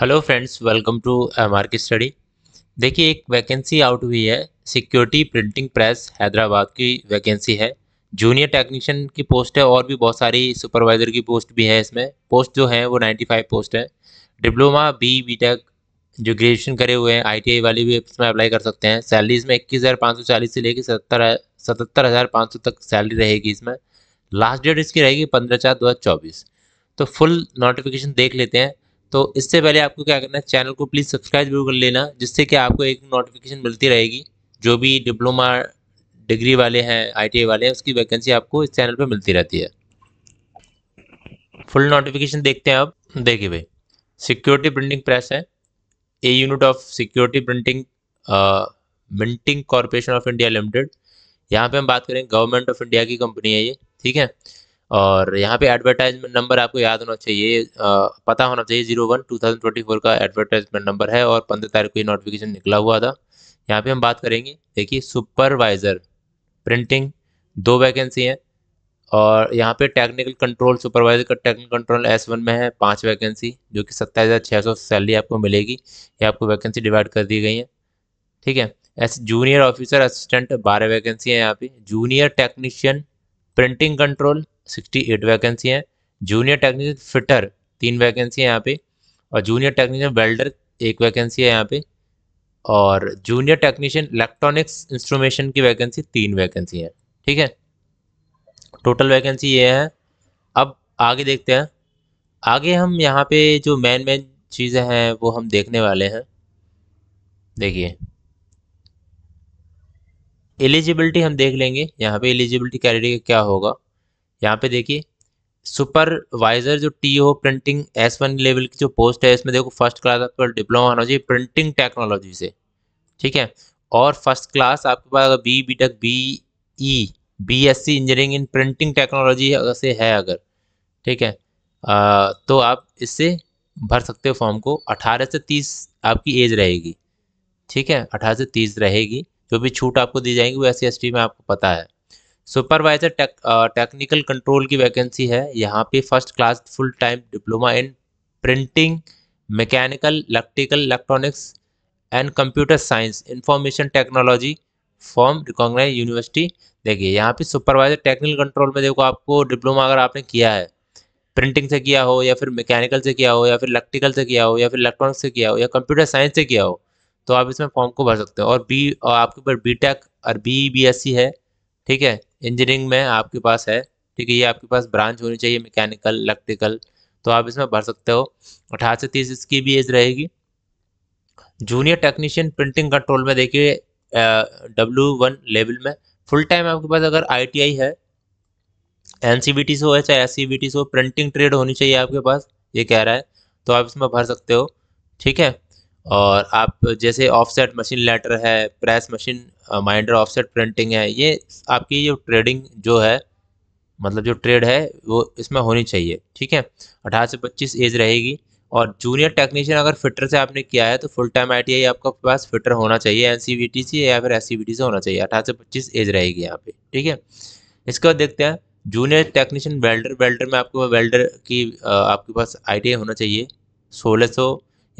hello friends welcome to M R की study देखिए एक वैकेंसी आउट हुई है सिक्योरिटी प्रिंटिंग प्रेस हैदराबाद की वैकेंसी है जूनियर टेक्नीशियन की पोस्ट है और भी बहुत सारी सुपरवाइज़र की पोस्ट भी है इसमें पोस्ट जो है वो 95 पोस्ट है डिप्लोमा बी बी टेक जो ग्रेजुएशन करे हुए हैं आई वाले भी इसमें अप्लाई कर सकते हैं सैलरी इसमें इक्कीस हज़ार पाँच सौ चालीस से लेकर सत्तर सतहत्तर हज़ार पाँच सौ तक सैलरी रहेगी इसमें लास्ट डेट इसकी रहेगी पंद्रह चार दो हज़ार चौबीस तो फुल नोटिफिकेशन देख लेते हैं तो इससे पहले आपको क्या करना है चैनल को प्लीज़ सब्सक्राइब जरूर कर लेना जिससे कि आपको एक नोटिफिकेशन मिलती रहेगी जो भी डिप्लोमा डिग्री वाले हैं आई वाले हैं उसकी वैकेंसी आपको इस चैनल पर मिलती रहती है फुल नोटिफिकेशन देखते हैं आप देखिए भाई सिक्योरिटी प्रिंटिंग प्रेस है a unit of security printing minting corporation of India limited यहाँ पे हम बात करें गवर्नमेंट ऑफ इंडिया की कंपनी है ये ठीक है और यहाँ पे एडवर्टाइजमेंट नंबर आपको याद होना चाहिए आ, पता होना चाहिए zero one two thousand twenty four का एडवर्टाइजमेंट नंबर है और पंद्रह तारीख को ये नोटिफिकेशन निकला हुआ था यहाँ पे हम बात करेंगे देखिए सुपरवाइज़र प्रिंटिंग दो वैकेंसी हैं और यहाँ पे टेक्निकल कंट्रोल सुपरवाइजर का टेक्निकल कंट्रोल एस वन में है पाँच वैकेंसी जो कि सत्ताईस हज़ार छः सौ सैलरी आपको मिलेगी ये आपको वैकेंसी डिवाइड कर दी गई है ठीक है ऐसे जूनियर ऑफिसर असिस्टेंट बारह वैकेंसी हैं यहाँ पे junior technician printing control 68 vacancy हैं जूनियर टेक्नीशियन फिटर तीन वैकेंसी है यहाँ पे और जूनियर टेक्नीशियन वेल्डर एक वैकेंसी है यहाँ पे और जूनियर टेक्नीशियन इलेक्ट्रॉनिक्स इंस्ट्रूमेशन की वैकेंसी तीन वैकेंसी है ठीक है टोटल वैकेंसी ये है अब आगे देखते हैं आगे हम यहाँ पे जो मेन मेन चीज़ें हैं वो हम देखने वाले हैं देखिए एलिजिबिलिटी हम देख लेंगे यहाँ पे एलिजिबिलिटी कैटेगरी क्या होगा यहाँ पे देखिए सुपरवाइजर जो टी हो प्रिंटिंग एस वन लेवल की जो पोस्ट है इसमें देखो फर्स्ट क्लास पास डिप्लोमा होना चाहिए प्रिंटिंग टेक्नोलॉजी से ठीक है और फर्स्ट क्लास आपके पास अगर B B tech B E B S C engineering in printing technology अगर से है अगर ठीक है आ, तो आप इससे भर सकते हो फॉर्म को अठारह से तीस आपकी एज रहेगी ठीक है अठारह से तीस रहेगी जो भी छूट आपको दी जाएंगी वो एस सी में आपको पता है सुपरवाइजर टेक, टेक्निकल कंट्रोल की वैकेंसी है यहाँ पे first class full time diploma in printing mechanical electrical electronics and computer science information technology from recognise university देखिए यहाँ पे सुपरवाइजर टेक्निकल कंट्रोल में देखो आपको डिप्लोमा अगर आपने किया है प्रिंटिंग से किया हो या फिर मैकेनिकल से किया हो या फिर इलेक्ट्रिकल से किया हो या फिर इलेक्ट्रॉनिक्स से किया हो या कंप्यूटर साइंस से किया हो तो आप इसमें फॉर्म को भर सकते हो और बी और आपके ऊपर बी टेक और बी बी एस सी है ठीक है इंजीनियरिंग में आपके पास है ठीक है ये आपके पास ब्रांच होनी चाहिए मैकेनिकल इलेक्ट्रिकल तो आप इसमें भर सकते हो अठारह से तीस इसकी भी एज रहेगी जूनियर टेक्नीशियन प्रिंटिंग कंट्रोल में देखिए डब्ल्यू वन लेवल में फुल टाइम आपके पास अगर आई है एन सी बी टी से हो चाहे एस सी बी टी से हो प्रिंटिंग ट्रेड होनी चाहिए आपके पास ये कह रहा है तो आप इसमें भर सकते हो ठीक है और आप जैसे ऑफसेट मशीन लेटर है press machine minder offset printing है ये आपकी जो ट्रेडिंग जो है मतलब जो ट्रेड है वो इसमें होनी चाहिए ठीक है अठारह से पच्चीस एज रहेगी और जूनियर टेक्नीशियन अगर फिटर से आपने किया है तो फुल टाइम आई आपका पास फिटर होना चाहिए एन से या फिर एस से होना चाहिए अठारह से पच्चीस एज रहेगी यहाँ पे ठीक है इसके बाद देखते हैं जूनियर टेक्नीशियन वेल्डर वेल्डर में आपके पास वेल्डर की आपके पास आई होना चाहिए सोलह सौ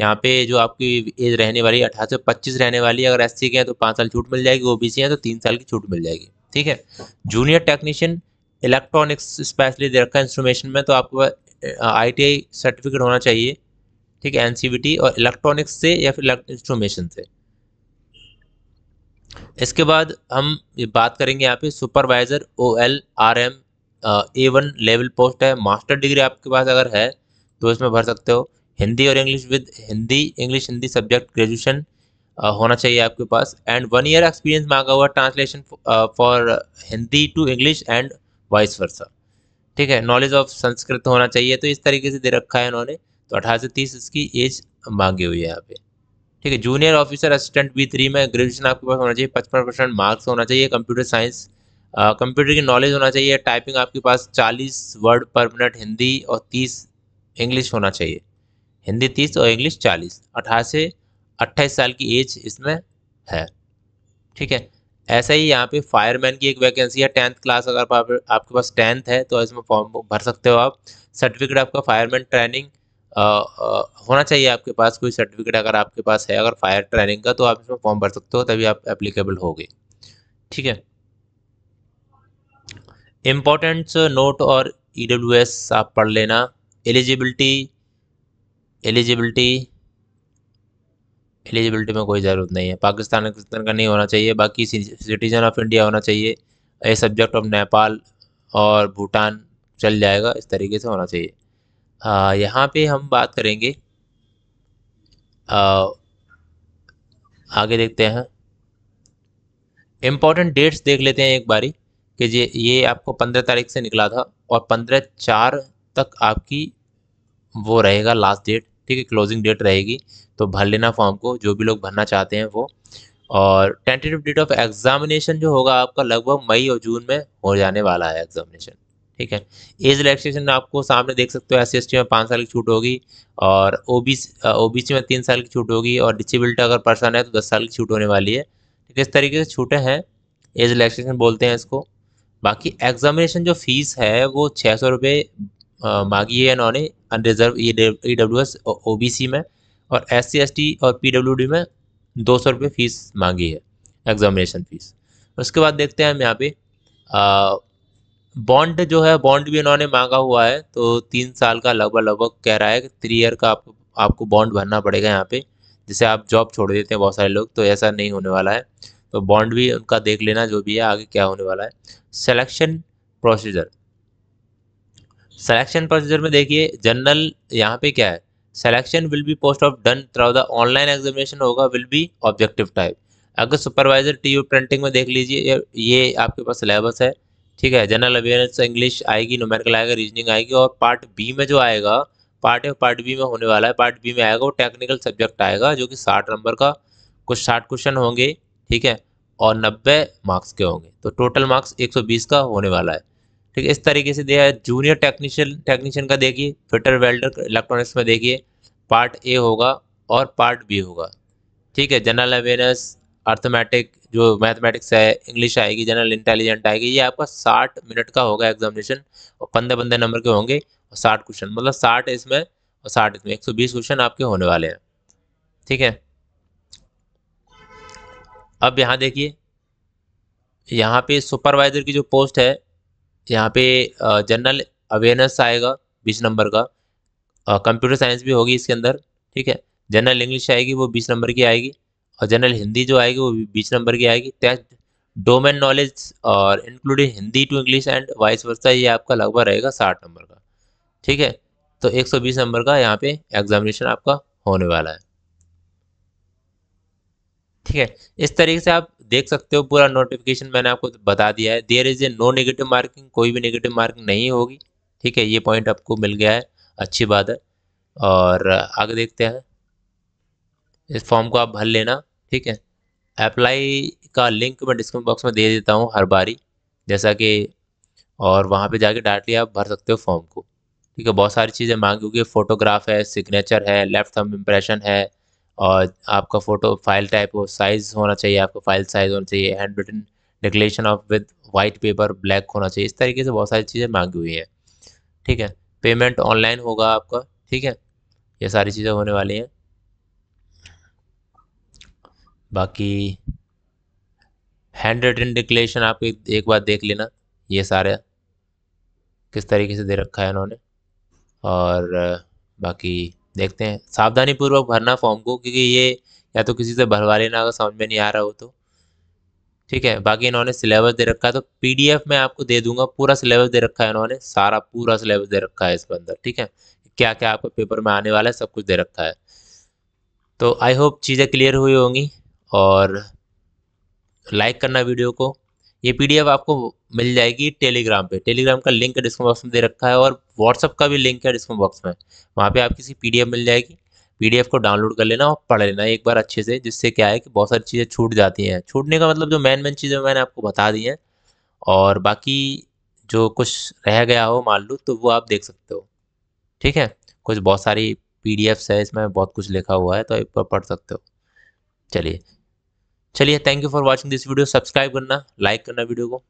यहाँ पे जो आपकी एज रहने वाली है अठारह से पच्चीस रहने वाली है अगर एस सी के हैं तो पाँच साल छूट मिल जाएगी ओ बी सी हैं तो तीन साल की छूट मिल जाएगी ठीक है जूनियर टेक्नीशियन इलेक्ट्रॉनिक्स स्पेशली दे रखा इंस्ट्रोमेशन में तो आपके पास आई सर्टिफिकेट होना चाहिए ठीक है एन सी बी टी और इलेक्ट्रॉनिक्स से या फिर इंस्ट्रोमेशन से इसके बाद हम ये बात करेंगे यहाँ पे supervisor O L R M A one level post है मास्टर डिग्री आपके पास अगर है तो इसमें भर सकते हो हिंदी और English with Hindi English Hindi subject graduation होना चाहिए आपके पास एंड वन ईयर एक्सपीरियंस मांगा हुआ translation for Hindi to English and vice versa ठीक है नॉलेज ऑफ संस्कृत होना चाहिए तो इस तरीके से दे रखा है इन्होंने तो अठारह से तीस इसकी एज मांगी हुई है यहाँ पे ठीक है junior officer assistant B three में ग्रेजुएशन आपके पास होना चाहिए पचपन परसेंट मार्क्स होना चाहिए कंप्यूटर साइंस कंप्यूटर की नॉलेज होना चाहिए टाइपिंग आपके पास चालीस वर्ड पर मिनट हिंदी और तीस इंग्लिश होना चाहिए हिंदी तीस और इंग्लिश चालीस अठारह से अट्ठाईस साल की एज इसमें है ठीक है ऐसा ही यहाँ पे फायरमैन की एक वैकेंसी है टेंथ क्लास अगर आप, आपके पास टेंथ है तो इसमें फॉर्म भर सकते हो आप सर्टिफिकेट आपका फायरमैन ट्रेनिंग आ, आ, होना चाहिए आपके पास कोई सर्टिफिकेट अगर आपके पास है अगर फायर ट्रेनिंग का तो आप इसमें फॉर्म भर सकते हो तभी आप एप्लीकेबल गए ठीक है इम्पोर्टेंट्स नोट और ई e आप पढ़ लेना एलिजिबिलिटी एलिजिबिलिटी एलिजिबिलिटी में कोई ज़रूरत नहीं है पाकिस्तान का नहीं होना चाहिए बाकी सिटीजन ऑफ इंडिया होना चाहिए ए सब्जेक्ट ऑफ नेपाल और भूटान चल जाएगा इस तरीके से होना चाहिए यहाँ पे हम बात करेंगे आ, आगे देखते हैं इम्पॉर्टेंट डेट्स देख लेते हैं एक बारी कि ये ये आपको पंद्रह तारीख से निकला था और पंद्रह चार तक आपकी वो रहेगा लास्ट डेट ठीक है क्लोजिंग डेट रहेगी तो भर लेना फॉर्म को जो भी लोग भरना चाहते हैं वो और टेंटेटिव डेट ऑफ एग्जामिनेशन जो होगा आपका लगभग मई और जून में हो जाने वाला है एग्जामिनेशन ठीक है एज रिलैक्सेशन आपको सामने देख सकते हो एस सी में पाँच साल की छूट होगी और ओ बी में तीन साल की छूट होगी और डिसेबिलिटी अगर पर्सन है तो दस साल की छूट होने वाली है ठीक है इस तरीके से छूटे हैं एज रिलैक्सेशन बोलते हैं इसको बाकी एग्जामिनेशन जो फीस है वो छः सौ रुपये मांगी है इन्होंने unreserved E W S O B C में और एस सी एस टी और पी डब्ल्यू डी में दो सौ रुपये फ़ीस मांगी है एग्जामिनेशन फ़ीस उसके बाद देखते हैं हम यहाँ पे बॉन्ड जो है बॉन्ड भी इन्होंने मांगा हुआ है तो तीन साल का लगभग लगभग कह रहा है कि थ्री ईयर का आप, आपको बॉन्ड भरना पड़ेगा यहाँ पे जैसे आप जॉब छोड़ देते हैं बहुत सारे लोग तो ऐसा नहीं होने वाला है तो बॉन्ड भी उनका देख लेना जो भी है आगे क्या होने वाला है सेलेक्शन प्रोसीजर सेलेक्शन प्रोसीजर में देखिए जनरल यहाँ पे क्या है selection will be post of done through the online examination होगा विल बी ऑब्जेक्टिव टाइप अगर सुपरवाइजर टी यू प्रिंटिंग में देख लीजिए ये आपके पास सिलेबस है ठीक है जनरल अवेयरनेस इंग्लिश आएगी न्यूमेरिकल आएगा रीजनिंग आएगी और पार्ट बी में जो आएगा पार्ट ए पार्ट बी में होने वाला है पार्ट बी में आएगा वो टेक्निकल सब्जेक्ट आएगा जो कि साठ नंबर का कुछ साठ क्वेश्चन होंगे ठीक है और नब्बे मार्क्स के होंगे तो टोटल मार्क्स एक सौ बीस का होने वाला है ठीक है इस तरीके से दिया है जूनियर टेक्नीशियन टेक्नीशियन का देखिए फिटर वेल्डर इलेक्ट्रॉनिक्स में देखिए पार्ट ए होगा और पार्ट बी होगा ठीक है जनरल अवेयरनेस अर्थमेटिक जो मैथमेटिक्स है इंग्लिश आएगी जनरल इंटेलिजेंट आएगी ये आपका साठ मिनट का होगा एग्जामिनेशन और पंद्रह पंद्रह नंबर के होंगे और साठ क्वेश्चन मतलब साठ इसमें और साठ इसमें एक सौ बीस क्वेश्चन आपके होने वाले हैं ठीक है अब यहाँ देखिए यहाँ पे सुपरवाइजर की जो पोस्ट है यहाँ पे जनरल अवेयरनेस आएगा बीस नंबर का कंप्यूटर साइंस भी होगी इसके अंदर ठीक है जनरल इंग्लिश आएगी वो बीस नंबर की आएगी और जनरल हिंदी जो आएगी वो बीस नंबर की आएगी टेस्ट डोमेन नॉलेज और including Hindi to English and vice versa ये आपका लगभग रहेगा साठ नंबर का ठीक है तो एक सौ बीस नंबर का यहाँ पे एग्जामिनेशन आपका होने वाला है ठीक है इस तरीके से आप देख सकते हो पूरा नोटिफिकेशन मैंने आपको बता दिया है there is a no negative marking कोई भी नेगेटिव मार्किंग नहीं होगी ठीक है ये पॉइंट आपको मिल गया है अच्छी बात है और आगे देखते हैं इस फॉर्म को आप भर लेना ठीक है अप्लाई का लिंक मैं डिस्क्रिप्शन बॉक्स में दे देता हूँ हर बारी जैसा कि और वहाँ पे जाके डायरेक्टली आप भर सकते हो फॉर्म को ठीक है बहुत सारी चीज़ें मांगी होगी फोटोग्राफ है सिग्नेचर है लेफ्ट थम इम्प्रेशन है और आपका फ़ोटो फाइल टाइप हो साइज़ होना चाहिए आपका फाइल साइज़ होना चाहिए hand written declaration of with white paper black होना चाहिए इस तरीके से बहुत सारी चीज़ें मांगी हुई हैं ठीक है पेमेंट ऑनलाइन होगा आपका ठीक है ये सारी चीज़ें होने वाली हैं बाकी हैंड रिटन डिकलेशन आप एक, एक बार देख लेना ये सारे किस तरीके से दे रखा है इन्होंने और बाकी देखते हैं सावधानी पूर्वक भरना फॉर्म को क्योंकि ये या तो किसी से भरवा लेना अगर समझ में नहीं आ रहा हो तो ठीक है बाकी इन्होंने सिलेबस दे रखा है तो पीडीएफ में आपको दे दूंगा पूरा सिलेबस दे रखा है इन्होंने सारा पूरा सिलेबस दे रखा है इसके अंदर ठीक है क्या क्या आपको पेपर में आने वाला है सब कुछ दे रखा है तो आई होप चीज़ें क्लियर हुई होंगी और लाइक करना वीडियो को ये पीडीएफ आपको मिल जाएगी टेलीग्राम पे टेलीग्राम का लिंक डिस्क्रिप्शन बॉक्स में दे रखा है और व्हाट्सअप का भी लिंक है डिस्क्रिप्शन बॉक्स में वहाँ पे आप किसी पीडीएफ मिल जाएगी पीडीएफ को डाउनलोड कर लेना और पढ़ लेना एक बार अच्छे से जिससे क्या है कि बहुत सारी चीज़ें छूट जाती हैं छूटने का मतलब जो मेन मेन चीज़ें मैंने आपको बता दी हैं और बाकी जो कुछ रह गया हो मान लो तो वो आप देख सकते हो ठीक है कुछ बहुत सारी पी है इसमें बहुत कुछ लिखा हुआ है तो एक बार पढ़ सकते हो चलिए चलिए thank you for watching this video subscribe करना लाइक करना वीडियो को